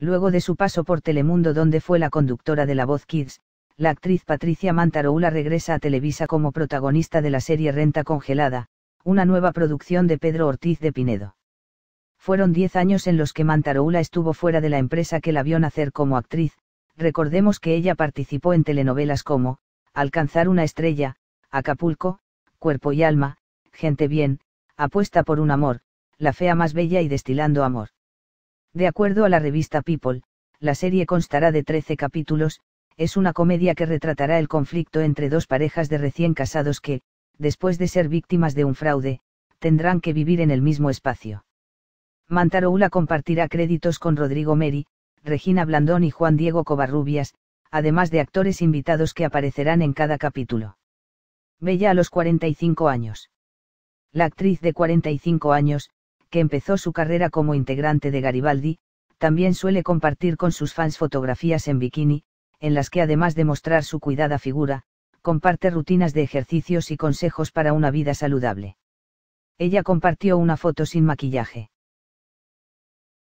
Luego de su paso por Telemundo donde fue la conductora de La Voz Kids, la actriz Patricia Mantaroula regresa a Televisa como protagonista de la serie Renta Congelada, una nueva producción de Pedro Ortiz de Pinedo. Fueron diez años en los que Mantaroula estuvo fuera de la empresa que la vio nacer como actriz, recordemos que ella participó en telenovelas como, Alcanzar una estrella, Acapulco, Cuerpo y Alma, Gente Bien, Apuesta por un Amor, La Fea más Bella y Destilando Amor. De acuerdo a la revista People, la serie constará de 13 capítulos, es una comedia que retratará el conflicto entre dos parejas de recién casados que, después de ser víctimas de un fraude, tendrán que vivir en el mismo espacio. Mantaroula compartirá créditos con Rodrigo Meri, Regina Blandón y Juan Diego Covarrubias, además de actores invitados que aparecerán en cada capítulo. Bella a los 45 años. La actriz de 45 años, que empezó su carrera como integrante de Garibaldi, también suele compartir con sus fans fotografías en bikini, en las que además de mostrar su cuidada figura, comparte rutinas de ejercicios y consejos para una vida saludable. Ella compartió una foto sin maquillaje.